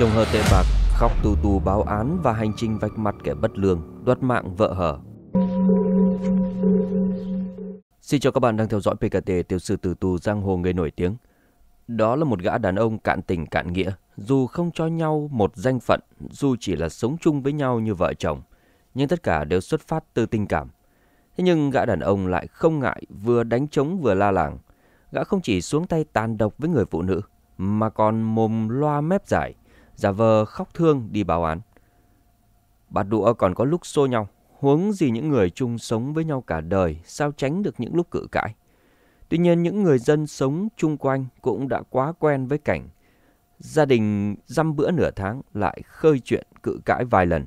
Chồng hờ tệ bạc khóc tù tù báo án và hành trình vạch mặt kẻ bất lương, đoạt mạng vợ hở. Xin chào các bạn đang theo dõi PKT tiểu sử tử tù giang hồ người nổi tiếng. Đó là một gã đàn ông cạn tình cạn nghĩa, dù không cho nhau một danh phận, dù chỉ là sống chung với nhau như vợ chồng, nhưng tất cả đều xuất phát từ tình cảm. Thế nhưng gã đàn ông lại không ngại vừa đánh trống vừa la làng. Gã không chỉ xuống tay tàn độc với người phụ nữ, mà còn mồm loa mép dài, giả vờ khóc thương đi báo án. Bạt đũa còn có lúc xô nhau, huống gì những người chung sống với nhau cả đời, sao tránh được những lúc cự cãi. Tuy nhiên những người dân sống chung quanh cũng đã quá quen với cảnh gia đình dăm bữa nửa tháng lại khơi chuyện cự cãi vài lần.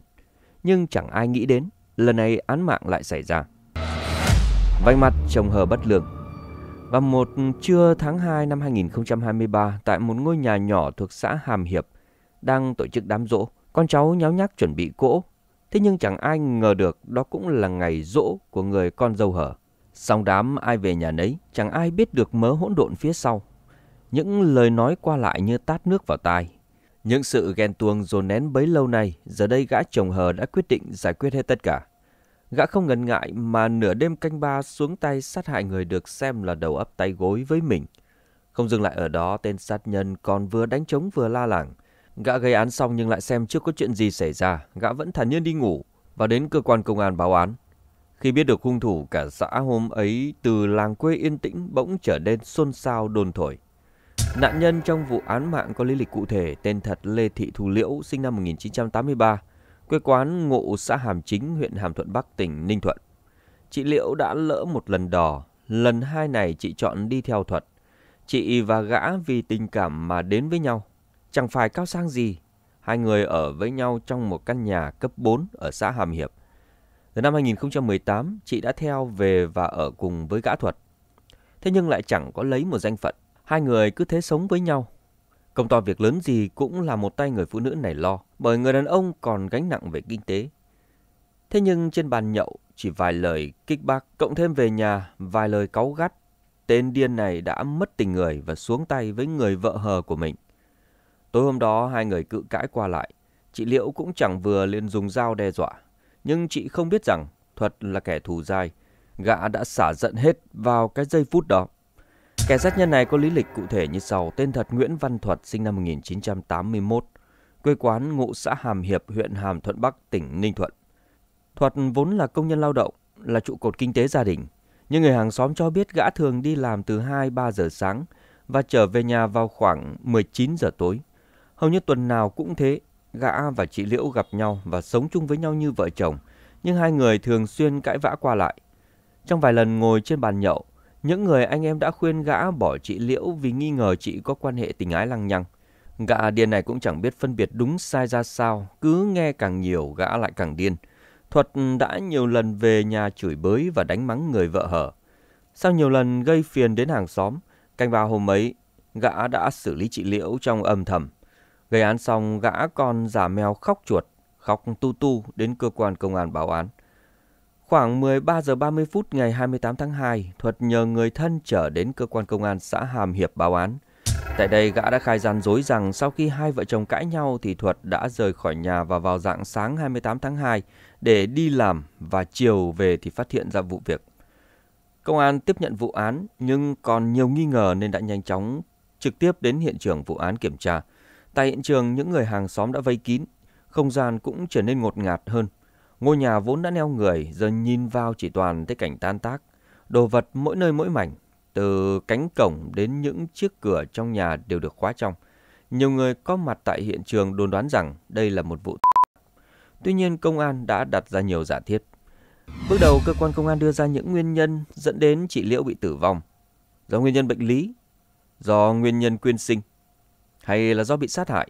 Nhưng chẳng ai nghĩ đến, lần này án mạng lại xảy ra. Vành mặt chồng hờ bất lương Vào một trưa tháng 2 năm 2023 tại một ngôi nhà nhỏ thuộc xã Hàm Hiệp, đang tổ chức đám rỗ, con cháu nháo nhác chuẩn bị cỗ. Thế nhưng chẳng ai ngờ được đó cũng là ngày rỗ của người con dâu hở. Xong đám ai về nhà nấy, chẳng ai biết được mớ hỗn độn phía sau. Những lời nói qua lại như tát nước vào tai. Những sự ghen tuông dồn nén bấy lâu nay, giờ đây gã chồng hờ đã quyết định giải quyết hết tất cả. Gã không ngần ngại mà nửa đêm canh ba xuống tay sát hại người được xem là đầu ấp tay gối với mình. Không dừng lại ở đó, tên sát nhân còn vừa đánh trống vừa la làng. Gã gây án xong nhưng lại xem chưa có chuyện gì xảy ra, gã vẫn thản nhiên đi ngủ và đến cơ quan công an báo án. Khi biết được hung thủ, cả xã hôm ấy từ làng quê yên tĩnh bỗng trở nên xôn xao đồn thổi. Nạn nhân trong vụ án mạng có lý lịch cụ thể, tên thật Lê Thị Thu Liễu, sinh năm 1983, quê quán Ngộ, xã Hàm Chính, huyện Hàm Thuận Bắc, tỉnh Ninh Thuận. Chị Liễu đã lỡ một lần đò, lần hai này chị chọn đi theo Thuật. Chị và gã vì tình cảm mà đến với nhau. Chẳng phải cao sang gì, hai người ở với nhau trong một căn nhà cấp 4 ở xã Hàm Hiệp. Từ năm 2018, chị đã theo về và ở cùng với gã thuật. Thế nhưng lại chẳng có lấy một danh phận, hai người cứ thế sống với nhau. Công to việc lớn gì cũng là một tay người phụ nữ này lo, bởi người đàn ông còn gánh nặng về kinh tế. Thế nhưng trên bàn nhậu, chỉ vài lời kích bác, cộng thêm về nhà, vài lời cáu gắt. Tên điên này đã mất tình người và xuống tay với người vợ hờ của mình. Tối hôm đó hai người cự cãi qua lại, chị Liễu cũng chẳng vừa liền dùng dao đe dọa. Nhưng chị không biết rằng Thuật là kẻ thù dai, gã đã xả giận hết vào cái giây phút đó. Kẻ sát nhân này có lý lịch cụ thể như sau, tên thật Nguyễn Văn Thuật sinh năm 1981, quê quán ngụ xã Hàm Hiệp, huyện Hàm Thuận Bắc, tỉnh Ninh Thuận. Thuật vốn là công nhân lao động, là trụ cột kinh tế gia đình, nhưng người hàng xóm cho biết gã thường đi làm từ 2-3 giờ sáng và trở về nhà vào khoảng 19 giờ tối. Hầu như tuần nào cũng thế, gã và chị Liễu gặp nhau và sống chung với nhau như vợ chồng, nhưng hai người thường xuyên cãi vã qua lại. Trong vài lần ngồi trên bàn nhậu, những người anh em đã khuyên gã bỏ chị Liễu vì nghi ngờ chị có quan hệ tình ái lăng nhăng. Gã điên này cũng chẳng biết phân biệt đúng sai ra sao, cứ nghe càng nhiều gã lại càng điên. Thuật đã nhiều lần về nhà chửi bới và đánh mắng người vợ hở. Sau nhiều lần gây phiền đến hàng xóm, canh vào hôm ấy, gã đã xử lý chị Liễu trong âm thầm. Gây án xong gã con giả mèo khóc chuột, khóc tu tu đến cơ quan công an báo án. Khoảng 13 giờ 30 phút ngày 28 tháng 2, Thuật nhờ người thân trở đến cơ quan công an xã Hàm Hiệp báo án. Tại đây gã đã khai gian dối rằng sau khi hai vợ chồng cãi nhau thì Thuật đã rời khỏi nhà và vào dạng sáng 28 tháng 2 để đi làm và chiều về thì phát hiện ra vụ việc. Công an tiếp nhận vụ án nhưng còn nhiều nghi ngờ nên đã nhanh chóng trực tiếp đến hiện trường vụ án kiểm tra. Tại hiện trường, những người hàng xóm đã vây kín, không gian cũng trở nên ngột ngạt hơn. Ngôi nhà vốn đã neo người, giờ nhìn vào chỉ toàn thấy cảnh tan tác. Đồ vật mỗi nơi mỗi mảnh, từ cánh cổng đến những chiếc cửa trong nhà đều được khóa trong. Nhiều người có mặt tại hiện trường đồn đoán rằng đây là một vụ Tuy nhiên, công an đã đặt ra nhiều giả thiết. Bước đầu, cơ quan công an đưa ra những nguyên nhân dẫn đến chị Liễu bị tử vong. Do nguyên nhân bệnh lý, do nguyên nhân quyên sinh, hay là do bị sát hại.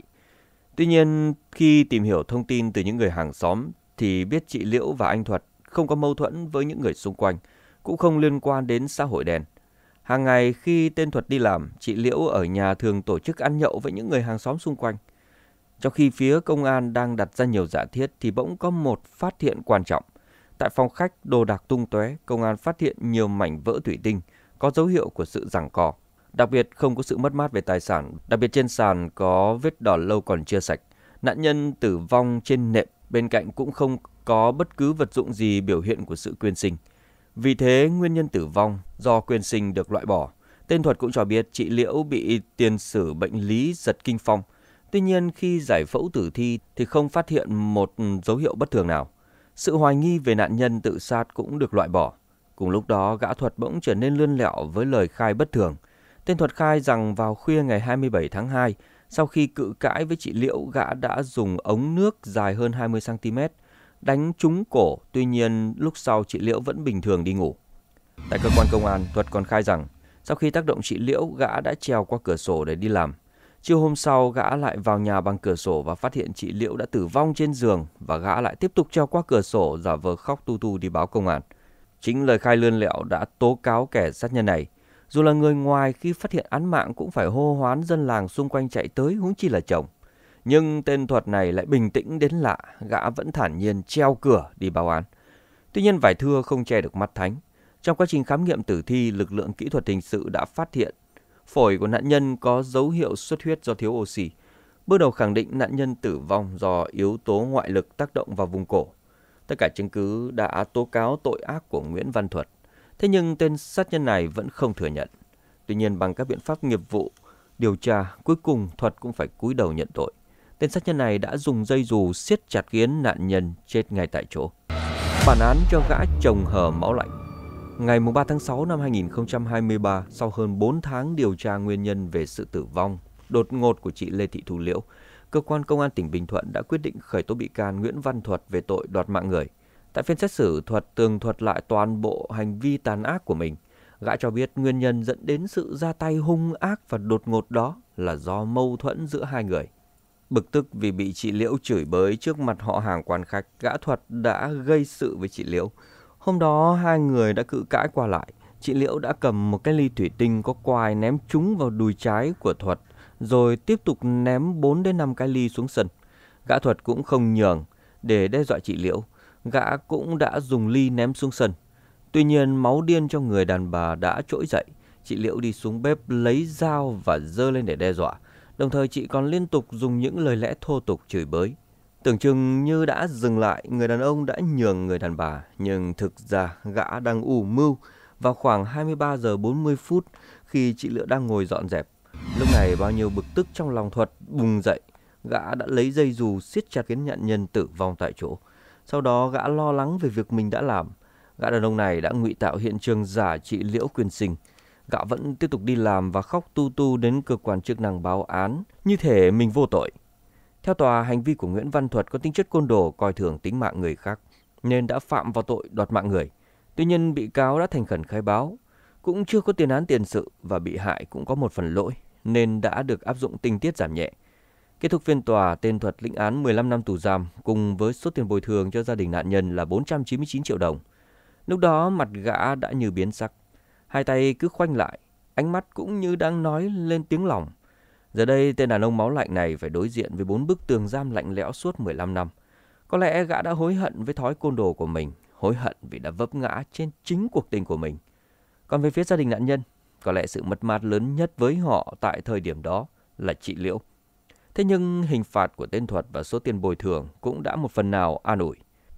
Tuy nhiên, khi tìm hiểu thông tin từ những người hàng xóm thì biết chị Liễu và anh Thuật không có mâu thuẫn với những người xung quanh, cũng không liên quan đến xã hội đen. Hàng ngày khi tên Thuật đi làm, chị Liễu ở nhà thường tổ chức ăn nhậu với những người hàng xóm xung quanh. Trong khi phía công an đang đặt ra nhiều giả thiết thì bỗng có một phát hiện quan trọng. Tại phòng khách đồ đạc tung tóe, công an phát hiện nhiều mảnh vỡ thủy tinh có dấu hiệu của sự giằng co. Đặc biệt không có sự mất mát về tài sản, đặc biệt trên sàn có vết đỏ lâu còn chưa sạch. Nạn nhân tử vong trên nệm, bên cạnh cũng không có bất cứ vật dụng gì biểu hiện của sự quyên sinh. Vì thế, nguyên nhân tử vong do quyên sinh được loại bỏ. Tên Thuật cũng cho biết chị Liễu bị tiền sử bệnh lý giật kinh phong. Tuy nhiên, khi giải phẫu tử thi thì không phát hiện một dấu hiệu bất thường nào. Sự hoài nghi về nạn nhân tự sát cũng được loại bỏ. Cùng lúc đó, gã Thuật bỗng trở nên lươn lẹo với lời khai bất thường – Tên Thuật khai rằng vào khuya ngày 27 tháng 2, sau khi cự cãi với chị Liễu, gã đã dùng ống nước dài hơn 20cm đánh trúng cổ, tuy nhiên lúc sau chị Liễu vẫn bình thường đi ngủ. Tại cơ quan công an, Thuật còn khai rằng sau khi tác động chị Liễu, gã đã trèo qua cửa sổ để đi làm. Chiều hôm sau, gã lại vào nhà bằng cửa sổ và phát hiện chị Liễu đã tử vong trên giường và gã lại tiếp tục treo qua cửa sổ giả vờ khóc tu tu đi báo công an. Chính lời khai lươn lẹo đã tố cáo kẻ sát nhân này. Dù là người ngoài khi phát hiện án mạng cũng phải hô hoán dân làng xung quanh chạy tới huống chi là chồng. Nhưng tên thuật này lại bình tĩnh đến lạ, gã vẫn thản nhiên treo cửa đi báo án. Tuy nhiên vải thưa không che được mắt thánh. Trong quá trình khám nghiệm tử thi, lực lượng kỹ thuật hình sự đã phát hiện phổi của nạn nhân có dấu hiệu xuất huyết do thiếu oxy. Bước đầu khẳng định nạn nhân tử vong do yếu tố ngoại lực tác động vào vùng cổ. Tất cả chứng cứ đã tố cáo tội ác của Nguyễn Văn Thuật. Thế nhưng tên sát nhân này vẫn không thừa nhận. Tuy nhiên bằng các biện pháp nghiệp vụ, điều tra, cuối cùng Thuật cũng phải cúi đầu nhận tội. Tên sát nhân này đã dùng dây dù siết chặt kiến nạn nhân chết ngay tại chỗ. Bản án cho gã chồng hờ máu lạnh. Ngày 3 tháng 6 năm 2023, sau hơn 4 tháng điều tra nguyên nhân về sự tử vong đột ngột của chị Lê Thị Thu Liễu, cơ quan công an tỉnh Bình Thuận đã quyết định khởi tố bị can Nguyễn Văn Thuật về tội đoạt mạng người. Tại phiên xét xử, Thuật tường thuật lại toàn bộ hành vi tàn ác của mình. Gã cho biết nguyên nhân dẫn đến sự ra tay hung ác và đột ngột đó là do mâu thuẫn giữa hai người. Bực tức vì bị chị Liễu chửi bới trước mặt họ hàng quan khách, gã Thuật đã gây sự với chị Liễu. Hôm đó hai người đã cự cãi qua lại. Chị Liễu đã cầm một cái ly thủy tinh có quai ném trúng vào đùi trái của Thuật, rồi tiếp tục ném 4 đến 5 cái ly xuống sân. Gã Thuật cũng không nhường để đe dọa chị Liễu gã cũng đã dùng ly ném xuống sân. Tuy nhiên máu điên trong người đàn bà đã trỗi dậy, chị Liễu đi xuống bếp lấy dao và dơ lên để đe dọa. Đồng thời chị còn liên tục dùng những lời lẽ thô tục chửi bới. Tưởng chừng như đã dừng lại, người đàn ông đã nhường người đàn bà, nhưng thực ra gã đang ủ mưu. Vào khoảng 23 giờ 40 phút khi chị Liễu đang ngồi dọn dẹp, lúc này bao nhiêu bực tức trong lòng Thuật bùng dậy, gã đã lấy dây dù siết chặt khiến nạn nhân tử vong tại chỗ. Sau đó gã lo lắng về việc mình đã làm. Gã đàn ông này đã ngụy tạo hiện trường giả trị liễu quyền sinh. Gã vẫn tiếp tục đi làm và khóc tu tu đến cơ quan chức năng báo án. Như thể mình vô tội. Theo tòa, hành vi của Nguyễn Văn Thuật có tính chất côn đồ coi thường tính mạng người khác, nên đã phạm vào tội đoạt mạng người. Tuy nhiên, bị cáo đã thành khẩn khai báo, cũng chưa có tiền án tiền sự và bị hại cũng có một phần lỗi, nên đã được áp dụng tình tiết giảm nhẹ. Kết thúc phiên tòa, tên Thuật lĩnh án 15 năm tù giam cùng với số tiền bồi thường cho gia đình nạn nhân là 499 triệu đồng. Lúc đó mặt gã đã như biến sắc, hai tay cứ khoanh lại, ánh mắt cũng như đang nói lên tiếng lòng. Giờ đây tên đàn ông máu lạnh này phải đối diện với bốn bức tường giam lạnh lẽo suốt 15 năm. Có lẽ gã đã hối hận với thói côn đồ của mình, hối hận vì đã vấp ngã trên chính cuộc tình của mình. Còn về phía gia đình nạn nhân, có lẽ sự mất mát lớn nhất với họ tại thời điểm đó là chị Liễu. Thế nhưng hình phạt của tên Thuật và số tiền bồi thường cũng đã một phần nào an ủi.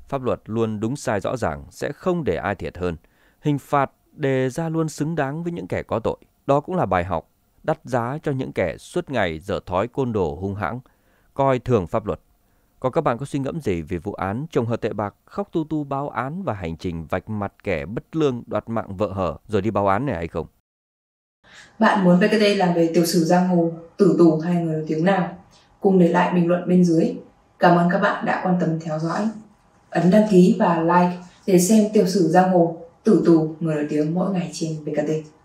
Pháp luật luôn đúng sai rõ ràng sẽ không để ai thiệt hơn. Hình phạt đề ra luôn xứng đáng với những kẻ có tội. Đó cũng là bài học đắt giá cho những kẻ suốt ngày dở thói côn đồ hung hãng, coi thường pháp luật. Còn các bạn có suy ngẫm gì về vụ án chồng hờ tệ bạc khóc tu tu báo án và hành trình vạch mặt kẻ bất lương đoạt mạng vợ hở rồi đi báo án này hay không? Bạn muốn VKT làm về tiểu sử giang hồ, tử tù hay người nổi tiếng nào? cùng để lại bình luận bên dưới. Cảm ơn các bạn đã quan tâm theo dõi. Ấn đăng ký và like để xem tiểu sử giang hồ, tử tù người nổi tiếng mỗi ngày trên VKT.